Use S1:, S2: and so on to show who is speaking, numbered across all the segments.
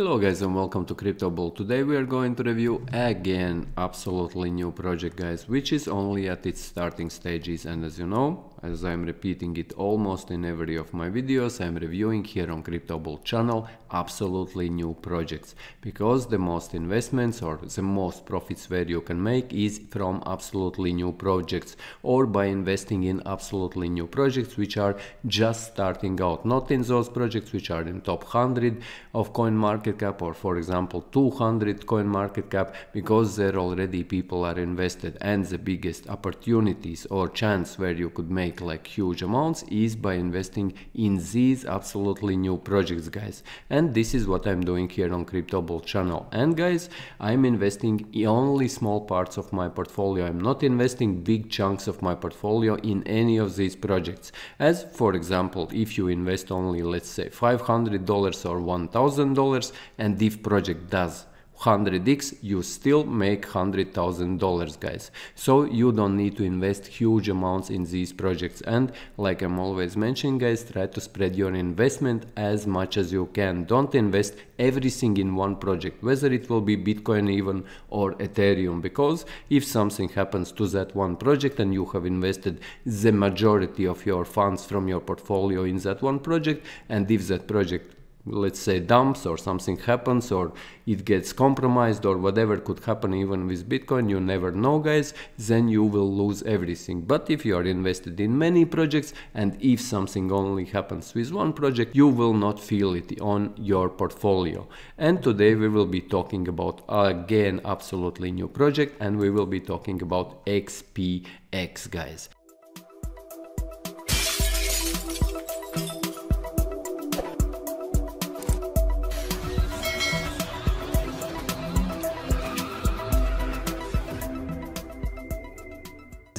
S1: Hello guys and welcome to Crypto Ball. Today we are going to review again absolutely new project guys which is only at its starting stages and as you know as I'm repeating it almost in every of my videos, I'm reviewing here on CryptoBull channel absolutely new projects because the most investments or the most profits where you can make is from absolutely new projects or by investing in absolutely new projects which are just starting out, not in those projects which are in top 100 of Coin Market Cap or for example 200 Coin Market Cap because there already people are invested and the biggest opportunities or chance where you could make make like huge amounts is by investing in these absolutely new projects guys and this is what I'm doing here on Bull channel and guys I'm investing only small parts of my portfolio I'm not investing big chunks of my portfolio in any of these projects as for example if you invest only let's say $500 or $1000 and if project does 100x you still make $100,000 guys so you don't need to invest huge amounts in these projects and like I'm always mentioning guys try to spread your investment as much as you can don't invest everything in one project whether it will be Bitcoin even or Ethereum because if something happens to that one project and you have invested the majority of your funds from your portfolio in that one project and if that project let's say dumps or something happens or it gets compromised or whatever could happen even with bitcoin you never know guys then you will lose everything but if you are invested in many projects and if something only happens with one project you will not feel it on your portfolio and today we will be talking about again absolutely new project and we will be talking about xpx guys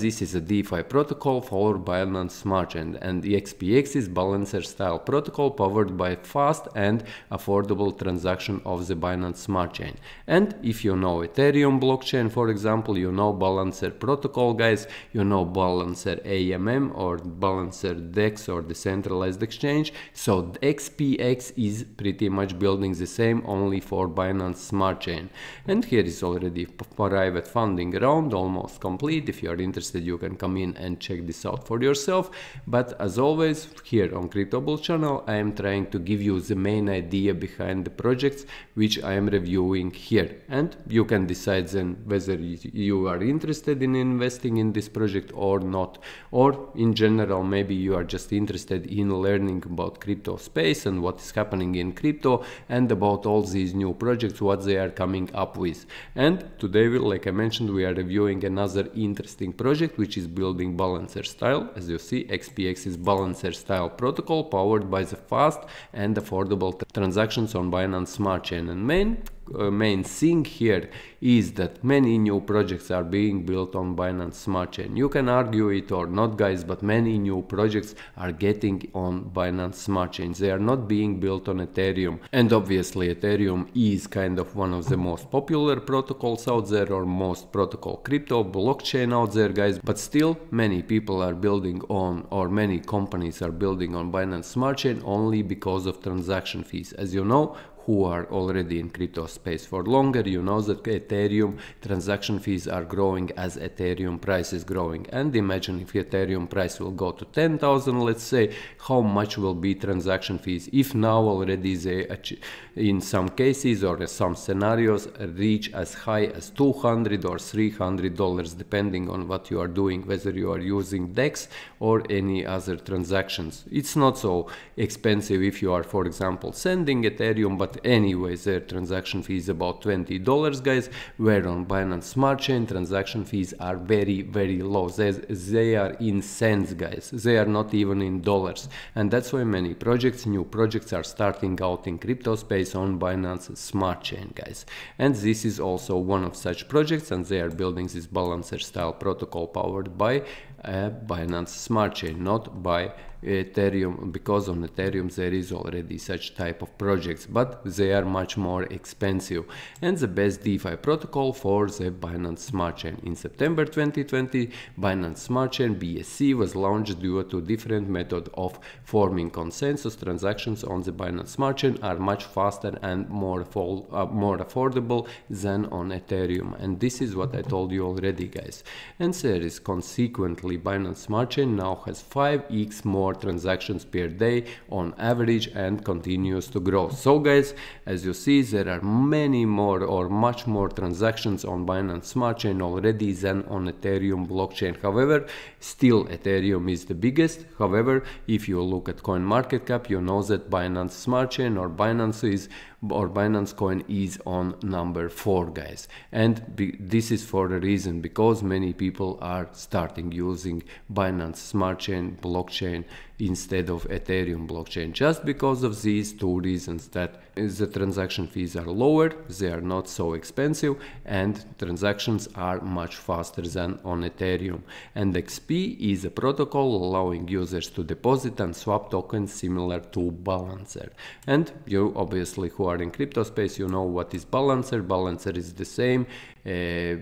S1: This is a DeFi protocol followed by Binance Smart and EXPX is balancer style protocol powered by fast and affordable transaction of the Binance Smart Chain. And if you know Ethereum blockchain, for example, you know Balancer protocol guys, you know Balancer AMM or Balancer DEX or decentralized exchange. So XPX is pretty much building the same only for Binance Smart Chain. And here is already private funding round almost complete if you are interested that you can come in and check this out for yourself. But as always, here on CryptoBull channel, I am trying to give you the main idea behind the projects which I am reviewing here. And you can decide then whether you are interested in investing in this project or not. Or in general, maybe you are just interested in learning about crypto space and what is happening in crypto and about all these new projects, what they are coming up with. And today, like I mentioned, we are reviewing another interesting project project which is building balancer style. As you see, XPX is balancer style protocol powered by the fast and affordable transactions on Binance Smart Chain and Main. Uh, main thing here is that many new projects are being built on Binance Smart Chain. You can argue it or not guys, but many new projects are getting on Binance Smart Chain. They are not being built on Ethereum. And obviously Ethereum is kind of one of the most popular protocols out there or most protocol crypto blockchain out there guys, but still many people are building on or many companies are building on Binance Smart Chain only because of transaction fees. As you know, who are already in crypto space for longer. You know that Ethereum transaction fees are growing as Ethereum price is growing. And imagine if Ethereum price will go to 10,000, let's say, how much will be transaction fees if now already they, in some cases or in some scenarios, reach as high as 200 or 300 dollars, depending on what you are doing, whether you are using DEX or any other transactions. It's not so expensive if you are, for example, sending Ethereum, but but anyways their transaction fee is about $20 guys where on Binance Smart Chain transaction fees are very very low they, they are in cents guys they are not even in dollars and that's why many projects new projects are starting out in crypto space on Binance Smart Chain guys and this is also one of such projects and they are building this balancer style protocol powered by uh, Binance Smart Chain not by Ethereum because on Ethereum there is already such type of projects but they are much more expensive and the best DeFi protocol for the Binance Smart Chain. In September 2020 Binance Smart Chain BSC was launched due to different method of forming consensus transactions on the Binance Smart Chain are much faster and more, uh, more affordable than on Ethereum and this is what I told you already guys and there is consequently Binance Smart Chain now has 5x more more transactions per day on average and continues to grow. So guys, as you see, there are many more or much more transactions on Binance Smart Chain already than on Ethereum blockchain. However, still Ethereum is the biggest. However, if you look at CoinMarketCap, you know that Binance Smart Chain or Binance is or Binance Coin is on number four, guys. And this is for a reason because many people are starting using Binance Smart Chain blockchain instead of Ethereum blockchain just because of these two reasons that the transaction fees are lower, they are not so expensive and transactions are much faster than on Ethereum. And XP is a protocol allowing users to deposit and swap tokens similar to Balancer. And you obviously who are in crypto space, you know what is Balancer. Balancer is the same uh,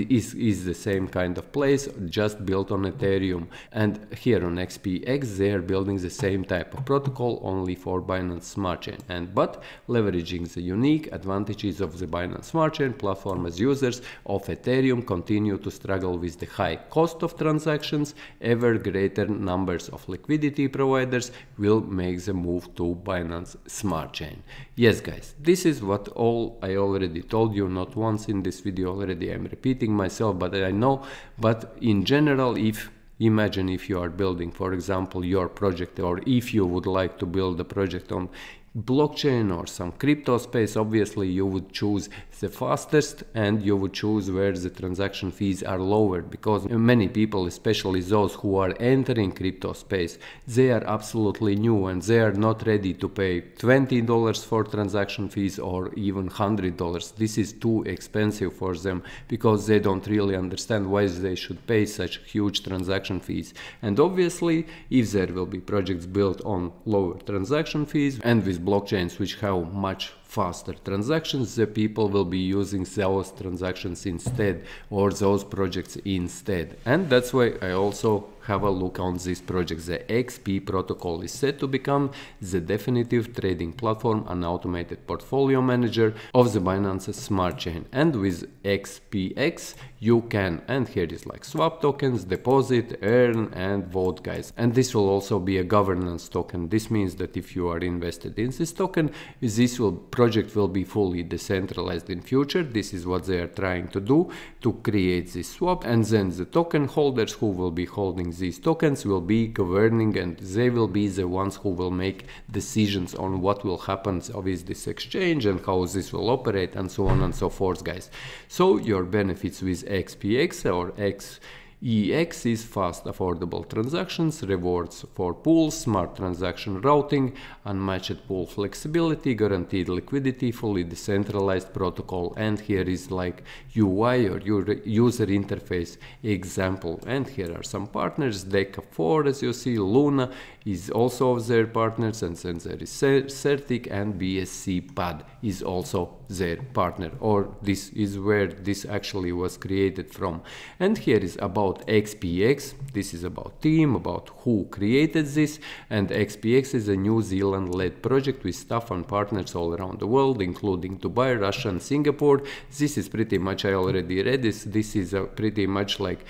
S1: is, is the same kind of place, just built on Ethereum. And here on XPX, they are building the same type of protocol only for Binance Smart Chain. And but leveraging the unique advantages of the Binance Smart Chain platform as users of Ethereum continue to struggle with the high cost of transactions, ever greater numbers of liquidity providers will make the move to Binance Smart Chain. Yes, guys, this is what all I already told you not once in this video already i'm repeating myself but i know but in general if imagine if you are building for example your project or if you would like to build a project on blockchain or some crypto space, obviously you would choose the fastest and you would choose where the transaction fees are lower because many people, especially those who are entering crypto space, they are absolutely new and they are not ready to pay $20 for transaction fees or even $100. This is too expensive for them because they don't really understand why they should pay such huge transaction fees. And obviously, if there will be projects built on lower transaction fees and with blockchains which have much faster transactions, the people will be using those transactions instead or those projects instead. And that's why I also have a look on this project. The XP protocol is set to become the definitive trading platform and automated portfolio manager of the Binance Smart Chain. And with XPX, you can, and here is like swap tokens, deposit, earn, and vote, guys. And this will also be a governance token. This means that if you are invested in this token, this will project will be fully decentralized in future. This is what they are trying to do to create this swap and then the token holders who will be holding these tokens will be governing and they will be the ones who will make decisions on what will happen with this exchange and how this will operate and so on and so forth guys. So your benefits with XPX or X Ex is fast, affordable transactions, rewards for pools, smart transaction routing, unmatched pool flexibility, guaranteed liquidity, fully decentralized protocol. And here is like UI or user interface example. And here are some partners, Deca4 as you see, Luna, is also their partners, and then there is Certic and BSC Pad is also their partner, or this is where this actually was created from. And here is about XPX. This is about team, about who created this, and XPX is a New Zealand-led project with staff and partners all around the world, including Dubai, Russia, and Singapore. This is pretty much I already read this. This is pretty much like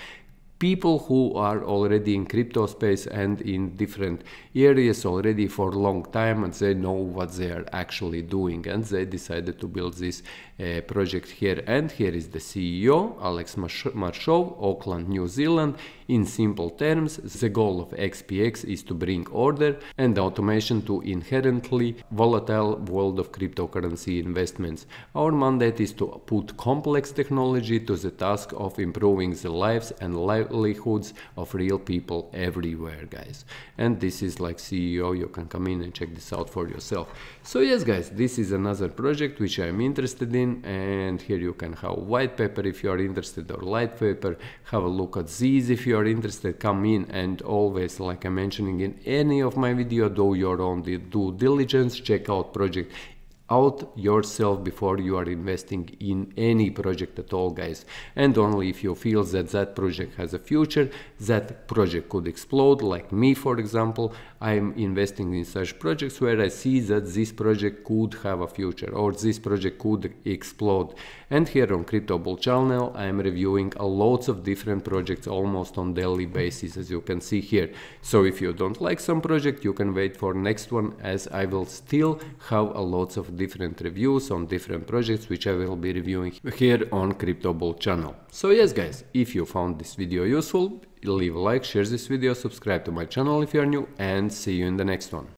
S1: people who are already in crypto space and in different areas already for a long time and they know what they are actually doing and they decided to build this uh, project here. And here is the CEO, Alex Marshov, Auckland, New Zealand. In simple terms, the goal of XPX is to bring order and automation to inherently volatile world of cryptocurrency investments. Our mandate is to put complex technology to the task of improving the lives and livelihoods of real people everywhere, guys. And this is like CEO, you can come in and check this out for yourself. So yes, guys, this is another project which I'm interested in and here you can have white paper if you are interested or light paper have a look at these if you are interested come in and always like i'm mentioning in any of my video do your own due diligence check out project out yourself before you are investing in any project at all guys and only if you feel that that project has a future that project could explode like me for example I'm investing in such projects where I see that this project could have a future or this project could explode. And here on Crypto Bull channel, I'm reviewing a lots of different projects almost on daily basis, as you can see here. So if you don't like some project, you can wait for next one as I will still have a lots of different reviews on different projects, which I will be reviewing here on Crypto Bull channel. So yes, guys, if you found this video useful, leave a like, share this video, subscribe to my channel if you are new and see you in the next one.